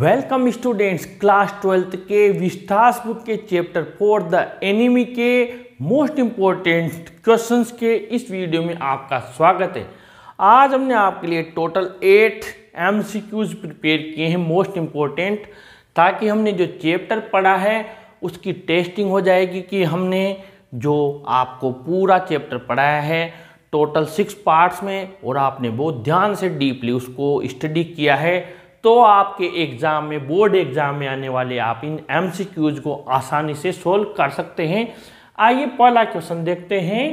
welcome students class twelfth के विस्तार book के चैप्टर फोर द एनिमी के मोस्ट इम्पोर्टेंट क्वेश्चंस के इस वीडियो में आपका स्वागत है आज हमने आपके लिए टोटल एट एम प्रिपेयर किए हैं मोस्ट इम्पोर्टेंट ताकि हमने जो चैप्टर पढ़ा है उसकी टेस्टिंग हो जाएगी कि हमने जो आपको पूरा चैप्टर पढ़ाया है टोटल सिक्स पार्ट्स में और आपने बहुत ध्यान से डीपली उसको स्टडी किया है तो आपके एग्ज़ाम में बोर्ड एग्ज़ाम में आने वाले आप इन एम को आसानी से सोल्व कर सकते हैं आइए पहला क्वेश्चन देखते हैं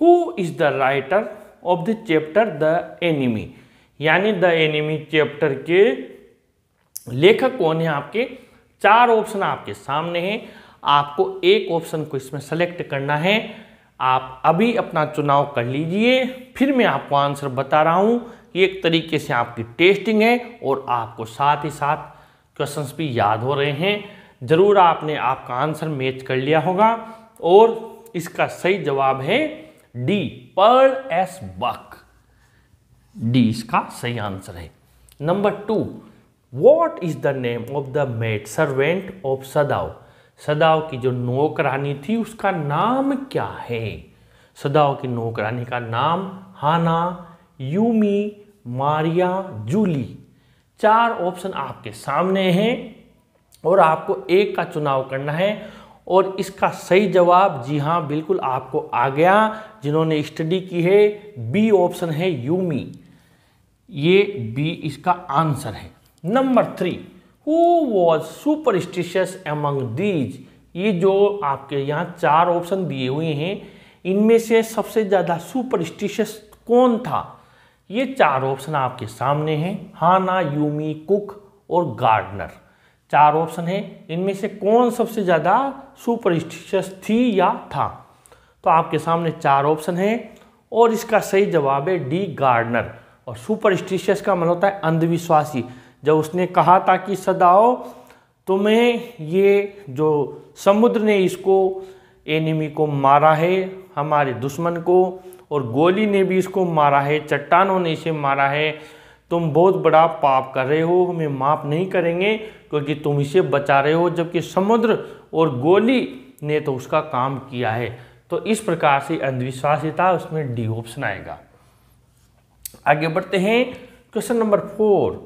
who is the writer of the chapter the enemy यानी द एनिमी चैप्टर के लेखक कौन है आपके चार ऑप्शन आपके सामने हैं आपको एक ऑप्शन को इसमें सेलेक्ट करना है आप अभी अपना चुनाव कर लीजिए फिर मैं आपको आंसर बता रहा हूँ ये एक तरीके से आपकी टेस्टिंग है और आपको साथ ही साथ क्वेश्चंस भी याद हो रहे हैं ज़रूर आपने आपका आंसर मैच कर लिया होगा और इसका सही जवाब है डी पर एस बक डी इसका सही आंसर है number two what is the name of the maid servant of Sadao Sadao की जो नौकरानी थी उसका नाम क्या है सदाव की नौकरानी का नाम हाना यूमी मारिया जूली चार ऑप्शन आपके सामने हैं और आपको एक का चुनाव करना है और इसका सही जवाब जी हाँ बिल्कुल आपको आ गया जिन्होंने स्टडी की है बी ऑप्शन है यूमी ये बी इसका आंसर है number three who was superstitious among these ये जो आपके यहाँ चार ऑप्शन दिए हुए हैं इनमें से सबसे ज़्यादा सुपरस्टिशियस कौन था ये चार ऑप्शन आपके सामने हैं हाना यूमी कुक और गार्डनर चार ऑप्शन है इनमें से कौन सबसे ज़्यादा सुपरस्टिशियस थी या था तो आपके सामने चार ऑप्शन है और इसका सही जवाब है डी गार्डनर और सुपरस्टिशियस का मतलब होता है अंधविश्वासी जब उसने कहा था कि सदाओ तुम्हें ये जो समुद्र ने इसको एनिमी को मारा है हमारे दुश्मन को और गोली ने भी इसको मारा है चट्टानों ने इसे मारा है तुम बहुत बड़ा पाप कर रहे हो हमें माफ़ नहीं करेंगे क्योंकि तुम इसे बचा रहे हो जबकि समुद्र और गोली ने तो उसका काम किया है तो इस प्रकार से अंधविश्वासिता उसमें डी ऑप्शन आएगा आगे बढ़ते हैं क्वेश्चन नंबर फोर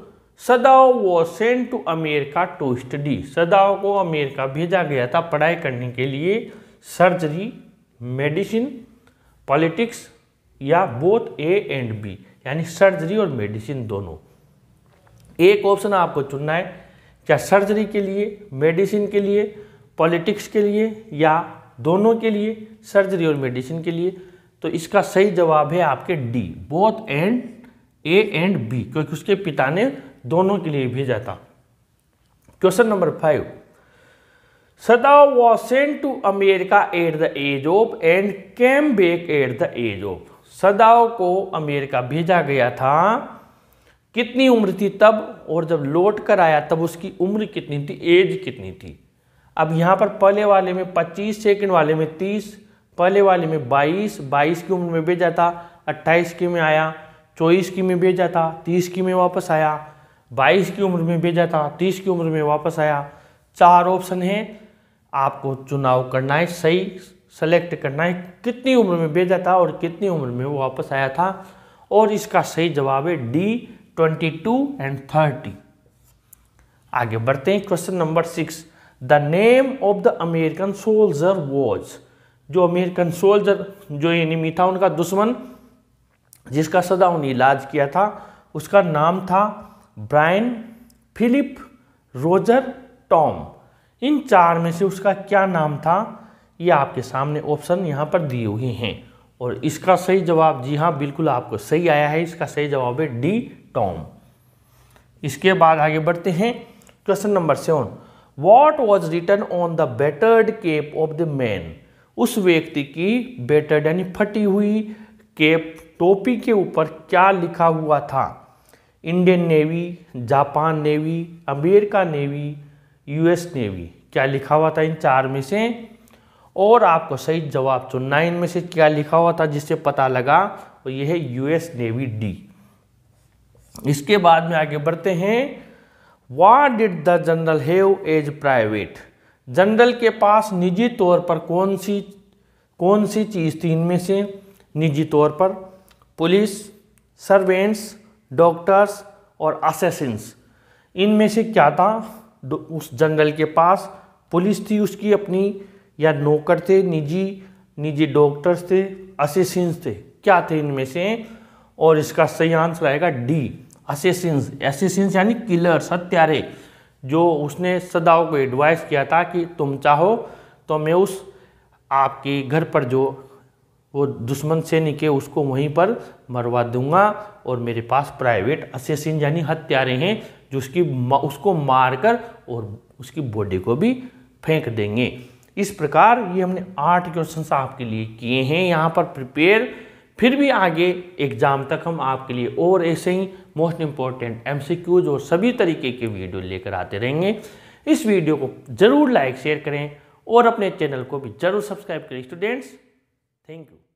सदाओ वो sent to America to study Sadao को अमेरिका भेजा गया था पढ़ाई करने के लिए सर्जरी मेडिसिन पॉलिटिक्स या बोथ ए एंड बी यानी सर्जरी और मेडिसिन दोनों एक ऑप्शन आपको चुनना है क्या सर्जरी के लिए मेडिसिन के लिए पॉलिटिक्स के लिए या दोनों के लिए सर्जरी और मेडिसिन के लिए तो इसका सही जवाब है आपके D both and A and B क्योंकि उसके पिता ने दोनों के लिए भेजा था question number five Sadao was sent to America at the age of and came back at the age of सदाओं को अमेरिका भेजा गया था कितनी उम्र थी तब और जब लौट कर आया तब उसकी उम्र कितनी थी एज कितनी थी अब यहाँ पर पहले वाले में 25 सेकंड वाले में 30 पहले वाले में 22 22 की उम्र में भेजा था 28 की में आया 24 की में भेजा था 30 की में वापस आया 22 की उम्र में भेजा था 30 की उम्र में वापस आया चार ऑप्शन हैं आपको चुनाव करना है सही सेलेक्ट करना है कितनी उम्र में भेजा था और कितनी उम्र में वो वापस आया था और इसका सही जवाब है D twenty two and thirty आगे बढ़ते हैं question number six the name of the American soldier was जो अमेरिकन सोल्जर जो एनिमी था उनका दुश्मन जिसका सदा उन्हें इलाज किया था उसका नाम था ब्रायन फिलिप रोजर टॉम इन चार में से उसका क्या नाम था ये आपके सामने ऑप्शन यहाँ पर दिए हुए हैं और इसका सही जवाब जी हाँ बिल्कुल आपको सही आया है इसका सही जवाब है डी टॉम इसके बाद आगे बढ़ते हैं question number seven what was written on the battered cap of the man उस व्यक्ति की बेटर्ड यानी फटी हुई केप टोपी के ऊपर क्या लिखा हुआ था Indian navy Japan navy America navy US navy क्या लिखा हुआ था इन चार में से और आपको सही जवाब चुनना है इनमें से क्या लिखा हुआ था जिससे पता लगा और ये है यूएस नेवी डी इसके बाद में आगे बढ़ते हैं what did the general have as private general के पास निजी तौर पर कौन सी कौन सी चीज़ थी इनमें से निजी तौर पर पुलिस सर्वेंट्स डॉक्टर्स और असेसेंस इनमें से क्या था उस जनरल के पास पुलिस थी उसकी अपनी या नौकर थे निजी निजी डॉक्टर्स थे असिस्टेंस थे क्या थे इनमें से और इसका सही आंसर आएगा डी असेसिन असेसिन यानी किलर हत्यारे जो उसने सदाओं को एडवाइस किया था कि तुम चाहो तो मैं उस आपके घर पर जो वो दुश्मन सैनिक है उसको वहीं पर मरवा दूंगा और मेरे पास प्राइवेट असेसिन यानी हत्यारे हैं जो उसकी उसको मार कर और उसकी बॉडी को भी फेंक देंगे इस प्रकार ये हमने आठ क्वेश्चन आपके लिए किए हैं यहाँ पर प्रिपेयर फिर भी आगे एग्ज़ाम तक हम आपके लिए और ऐसे ही मोस्ट इम्पॉर्टेंट एम और सभी तरीके के वीडियो लेकर आते रहेंगे इस वीडियो को ज़रूर लाइक शेयर करें और अपने चैनल को भी ज़रूर सब्सक्राइब करें स्टूडेंट्स थैंक यू